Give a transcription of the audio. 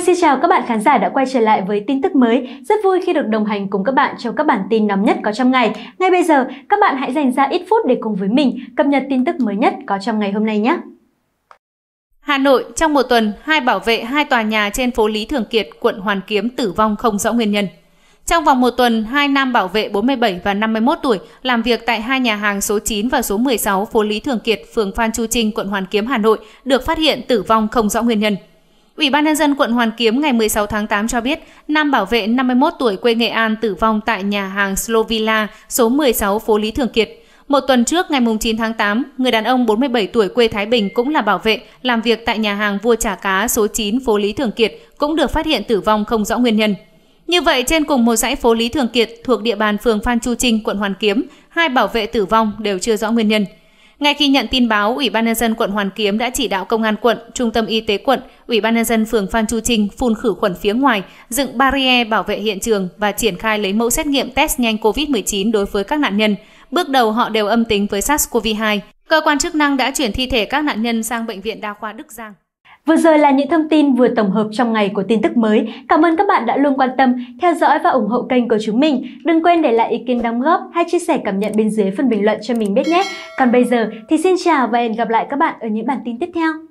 Vâng, xin chào các bạn khán giả đã quay trở lại với tin tức mới. Rất vui khi được đồng hành cùng các bạn trong các bản tin nóng nhất có trong ngày. Ngay bây giờ, các bạn hãy dành ra ít phút để cùng với mình cập nhật tin tức mới nhất có trong ngày hôm nay nhé. Hà Nội, trong một tuần, hai bảo vệ hai tòa nhà trên phố Lý Thường Kiệt, quận Hoàn Kiếm tử vong không rõ nguyên nhân. Trong vòng một tuần, hai nam bảo vệ 47 và 51 tuổi làm việc tại hai nhà hàng số 9 và số 16 phố Lý Thường Kiệt, phường Phan Chu Trinh, quận Hoàn Kiếm, Hà Nội được phát hiện tử vong không rõ nguyên nhân. Ủy ban nhân dân quận Hoàn Kiếm ngày 16 tháng 8 cho biết, nam bảo vệ 51 tuổi quê Nghệ An tử vong tại nhà hàng Slovilla số 16 phố Lý Thường Kiệt. Một tuần trước ngày 9 tháng 8, người đàn ông 47 tuổi quê Thái Bình cũng là bảo vệ, làm việc tại nhà hàng Vua Chả Cá số 9 phố Lý Thường Kiệt cũng được phát hiện tử vong không rõ nguyên nhân. Như vậy, trên cùng một dãy phố Lý Thường Kiệt thuộc địa bàn phường Phan Chu Trinh, quận Hoàn Kiếm, hai bảo vệ tử vong đều chưa rõ nguyên nhân. Ngay khi nhận tin báo, Ủy ban nhân dân quận Hoàn Kiếm đã chỉ đạo công an quận, trung tâm y tế quận, Ủy ban nhân dân phường Phan Chu Trinh phun khử khuẩn phía ngoài, dựng barrier bảo vệ hiện trường và triển khai lấy mẫu xét nghiệm test nhanh COVID-19 đối với các nạn nhân. Bước đầu họ đều âm tính với SARS-CoV-2. Cơ quan chức năng đã chuyển thi thể các nạn nhân sang bệnh viện đa khoa Đức Giang. Vừa rồi là những thông tin vừa tổng hợp trong ngày của tin tức mới. Cảm ơn các bạn đã luôn quan tâm, theo dõi và ủng hộ kênh của chúng mình. Đừng quên để lại ý kiến đóng góp hay chia sẻ cảm nhận bên dưới phần bình luận cho mình biết nhé. Còn bây giờ thì xin chào và hẹn gặp lại các bạn ở những bản tin tiếp theo.